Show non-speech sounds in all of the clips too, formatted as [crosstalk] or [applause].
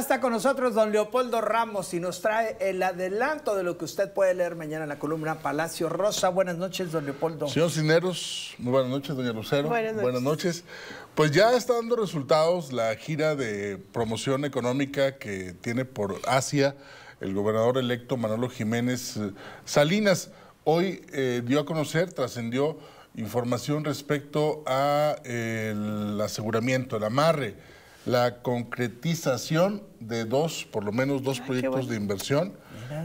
Está con nosotros don Leopoldo Ramos y nos trae el adelanto de lo que usted puede leer mañana en la columna Palacio Rosa. Buenas noches, don Leopoldo. Señor Cineros, muy buenas noches, doña Lucero. Buenas noches. Pues ya está dando resultados la gira de promoción económica que tiene por Asia el gobernador electo Manolo Jiménez eh, Salinas. Hoy eh, dio a conocer, trascendió información respecto a el aseguramiento, el amarre la concretización de dos, por lo menos dos ah, proyectos de inversión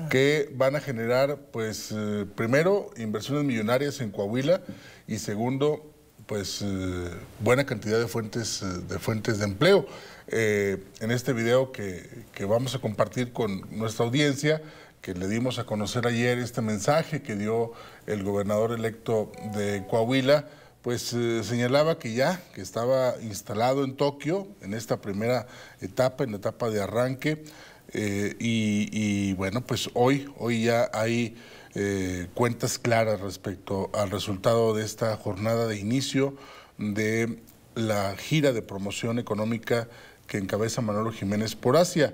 que van a generar, pues, eh, primero, inversiones millonarias en Coahuila y segundo, pues, eh, buena cantidad de fuentes, eh, de fuentes de empleo. en este video que vamos a compartir con nuestra audiencia, que le dimos a conocer ayer este mensaje que dio el gobernador electo de Coahuila, pues eh, señalaba que ya, que estaba instalado en Tokio, en esta primera etapa, en la etapa de arranque, eh, y, bueno, pues hoy, hoy ya hay eh, cuentas claras respecto al resultado de esta jornada de inicio de la gira de promoción económica que encabeza Manolo Jiménez por Asia.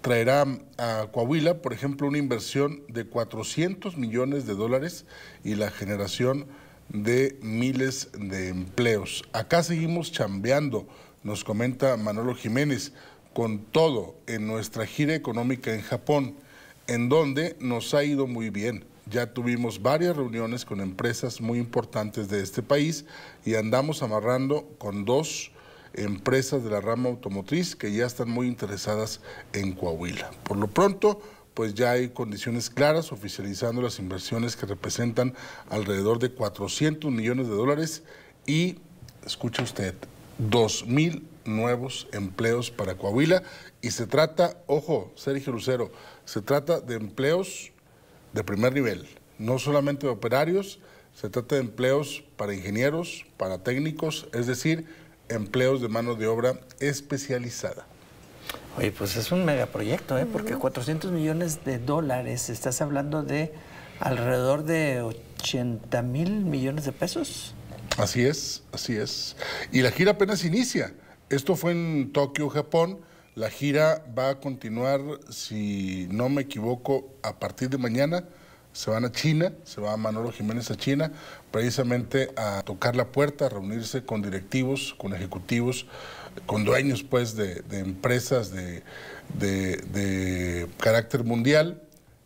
traerá a Coahuila, por ejemplo, una inversión de 400 millones de dólares y la generación de miles de empleos. Acá seguimos chambeando, nos comenta Manolo Jiménez, con todo en nuestra gira económica en Japón, en donde nos ha ido muy bien. Ya tuvimos varias reuniones con empresas muy importantes de este país y andamos amarrando con dos empresas de la rama automotriz que ya están muy interesadas en Coahuila. Por lo pronto, pues ya hay condiciones claras oficializando las inversiones que representan alrededor de 400 millones de dólares y, escuche usted, 2.000 mil nuevos empleos para Coahuila. Y se trata, ojo, Sergio Lucero, se trata de empleos de primer nivel, no solamente de operarios, se trata de empleos para ingenieros, para técnicos, es decir, empleos de mano de obra especializada. Oye, pues es un megaproyecto, ¿eh? porque 400 millones de dólares, estás hablando de alrededor de 80 mil millones de pesos. Así es, así es. Y la gira apenas inicia. Esto fue en Tokio, Japón. La gira va a continuar, si no me equivoco, a partir de mañana. Se van a China, se va a Manolo Jiménez a China, precisamente a tocar la puerta, a reunirse con directivos, con ejecutivos, con dueños pues de, empresas de, carácter mundial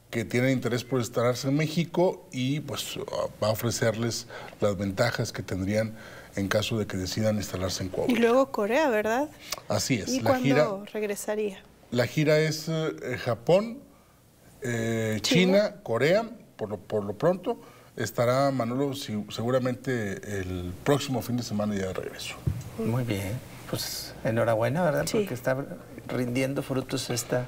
que tienen interés por instalarse en México y pues va a ofrecerles las ventajas que tendrían en caso de que decidan instalarse en Cuba. Y luego Corea, ¿verdad? Así es. la cuándo gira, regresaría? La gira es eh, Japón, eh, China, Corea, por por lo pronto, estará Manolo seguramente el próximo fin de semana ya de regreso. Muy bien, pues enhorabuena, ¿verdad? Porque está rindiendo frutos esta,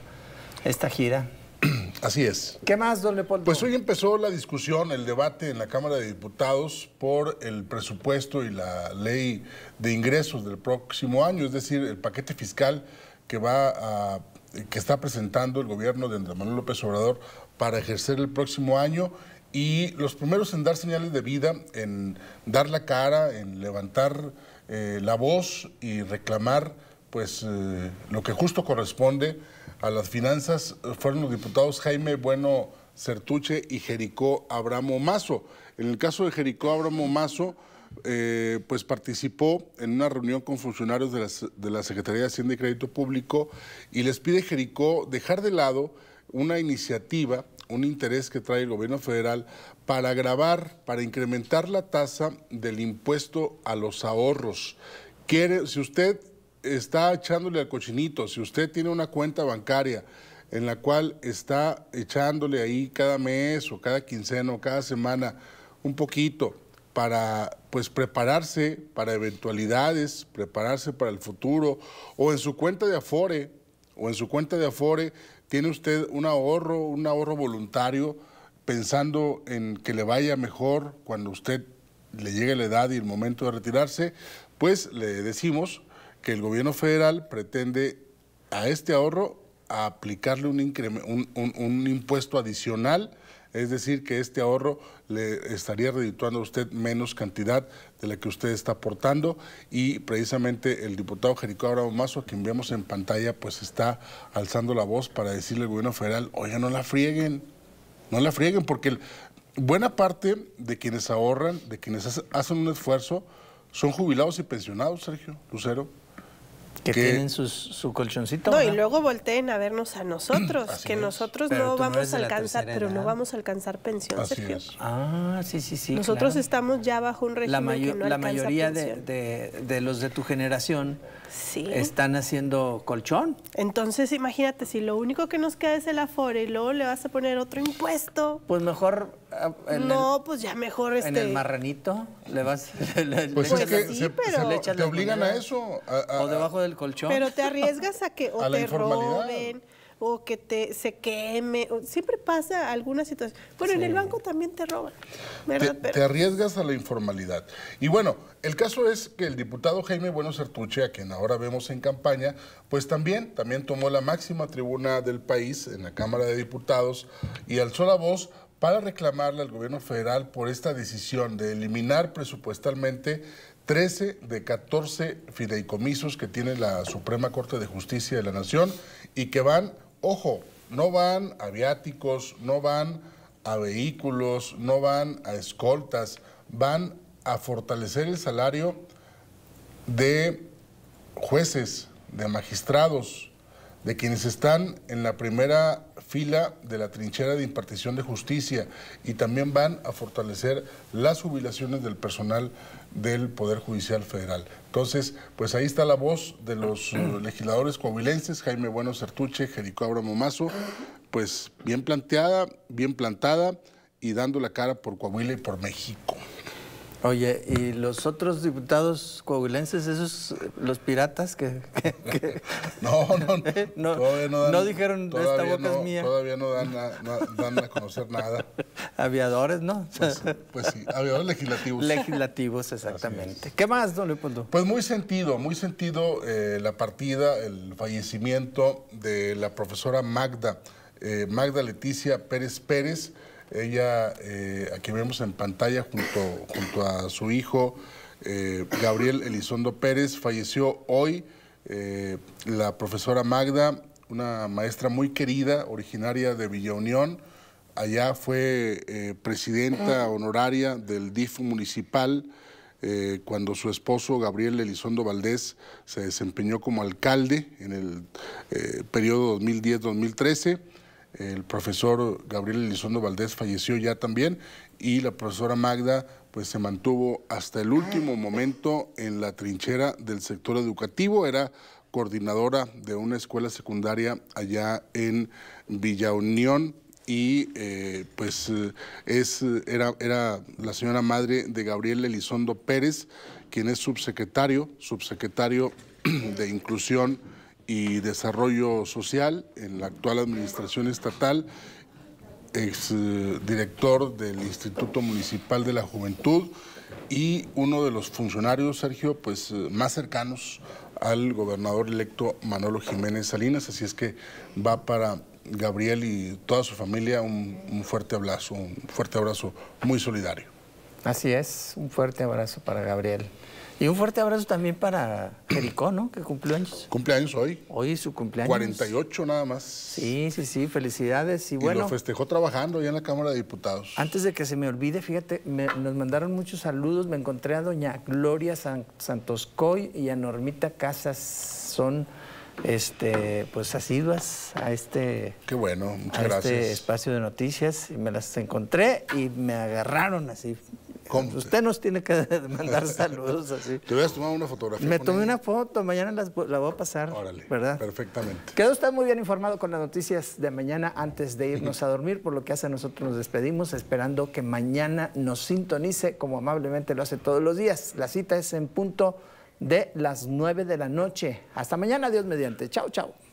esta gira. [clears throat] Así es. ¿Qué más, don Leopoldo? Pues hoy empezó la discusión, el debate en la Cámara de Diputados por el presupuesto y la ley de ingresos del próximo año, es decir, el paquete fiscal que va a que está presentando el gobierno de Andrés Manuel López Obrador para ejercer el próximo año y los primeros en dar señales de vida, en dar la cara, en levantar eh, la voz y reclamar pues eh, lo que justo corresponde a las finanzas fueron los diputados Jaime Bueno Certuche y Jericó Abramo Mazo. En el caso de Jericó Abramo Mazo, eh, pues participó en una reunión con funcionarios de la, de la Secretaría de Hacienda y Crédito Público y les pide Jericó dejar de lado una iniciativa un interés que trae el gobierno federal para grabar, para incrementar la tasa del impuesto a los ahorros. si usted está echándole al cochinito, si usted tiene una cuenta bancaria en la cual está echándole ahí cada mes o cada quincena o cada semana un poquito para pues prepararse para eventualidades, prepararse para el futuro o en su cuenta de Afore o en su cuenta de Afore tiene usted un ahorro, un ahorro voluntario, pensando en que le vaya mejor cuando usted le llegue la edad y el momento de retirarse, pues le decimos que el gobierno federal pretende a este ahorro aplicarle un, impuesto adicional es decir, que este ahorro le estaría redituando a usted menos cantidad de la que usted está aportando y precisamente el diputado Jericó Abraham Mazo, a quien vemos en pantalla, pues está alzando la voz para decirle al gobierno federal, oye, no la frieguen, no la frieguen, porque buena parte de quienes ahorran, de quienes hacen un esfuerzo, son jubilados y pensionados, Sergio Lucero. Que, tienen su colchoncito. No, y luego volteen a vernos a nosotros, [clears throat] que nosotros no vamos a alcanzar, pero no vamos a alcanzar pensión, Sergio. Ah, sí, sí, sí. Nosotros estamos ya bajo un régimen. La, no la mayoría de, los de tu generación están haciendo colchón. Entonces, imagínate, si lo único que nos queda es el aforo y luego le vas a poner otro impuesto. Pues mejor Ah, no, pues ya mejor este... En el este, marranito le vas... [laughs] pues sí, pero... te obligan a eso. o debajo del colchón. Pero te arriesgas a que [laughs] o te roben o que te se queme. siempre pasa alguna situación. Bueno, en el banco también te roban. Te, arriesgas a la informalidad. Y bueno, el caso es que el diputado Jaime Bueno Sertuche, a quien ahora vemos en campaña, pues también, también tomó la máxima tribuna del país en la Cámara de Diputados y alzó la voz para reclamarle al gobierno federal por esta decisión de eliminar presupuestalmente 13 de 14 fideicomisos que tiene la Suprema Corte de Justicia de la Nación y que van, ojo, no van a viáticos, no van a vehículos, no van a escoltas, van a fortalecer el salario de jueces, de magistrados, de quienes están en la primera fila de la trinchera de impartición de justicia y también van a fortalecer las jubilaciones del personal del Poder Judicial Federal. Entonces, pues ahí está la voz de los eh, [clears throat] legisladores coahuilenses, Jaime Bueno Certuche, Jericó Abramo Mazo, pues bien planteada, bien plantada y dando la cara por Coahuila y por México. Oye, ¿y los otros diputados coahuilenses, esos, los piratas que... [laughs] no, no, [laughs] no, todavía no, dan, dijeron, dan, a conocer nada. [laughs] Aviadores, ¿no? Pues, pues, sí, aviadores legislativos. Legislativos, exactamente. ¿Qué más, don Leopoldo? Pues muy sentido, muy sentido eh, la partida, el fallecimiento de la profesora Magda, eh, Magda Leticia Pérez Pérez, ella, eh, aquí vemos en pantalla junto, junto a su hijo, eh, Gabriel Elizondo Pérez, falleció hoy eh, la profesora Magda, una maestra muy querida, originaria de Villa Unión. Allá fue presidenta honoraria del DIF municipal. cuando su esposo Gabriel Elizondo Valdés se desempeñó como alcalde en el periodo 2010-2013 el profesor Gabriel Elizondo Valdés falleció ya también y la profesora Magda pues se mantuvo hasta el último momento en la trinchera del sector educativo, era coordinadora de una escuela secundaria allá en Villa Unión y eh, pues eh, es, era, la señora madre de Gabriel Elizondo Pérez, quien es subsecretario, subsecretario [clears throat] de Inclusión y Desarrollo Social en la actual administración estatal, ex eh, director del Instituto Municipal de la Juventud y uno de los funcionarios, Sergio, pues eh, más cercanos al gobernador electo Manolo Jiménez Salinas, así es que va para Gabriel y toda su familia un fuerte abrazo, un fuerte abrazo muy solidario. Así es, un fuerte abrazo para Gabriel. Y un fuerte abrazo también para Jericó, ¿no? Que Cumple Cumpleaños hoy. Hoy es su cumpleaños. 48 nada más. Sí, sí, sí, felicidades. Y, y bueno. lo festejó trabajando ya en la Cámara de Diputados. Antes de que se me olvide, fíjate, nos mandaron muchos saludos. Me encontré a doña Gloria San, Santoscoy y a Normita Casas. Son este, pues asiduas a este, Qué bueno, muchas este gracias. este espacio de noticias. Y me las encontré y me agarraron así Usted nos tiene que [laughs] mandar saludos ¿Te hubieras tomado una fotografía? Me tomé una foto, mañana la voy a pasar. Órale, ¿verdad? perfectamente. Quedó usted muy bien informado con las noticias de mañana antes de irnos a dormir, por lo que hace nosotros nos despedimos esperando que mañana nos sintonice como amablemente lo hace todos los días. La cita es en punto de las 9 de la noche. Hasta mañana, Dios mediante. Chao, chao.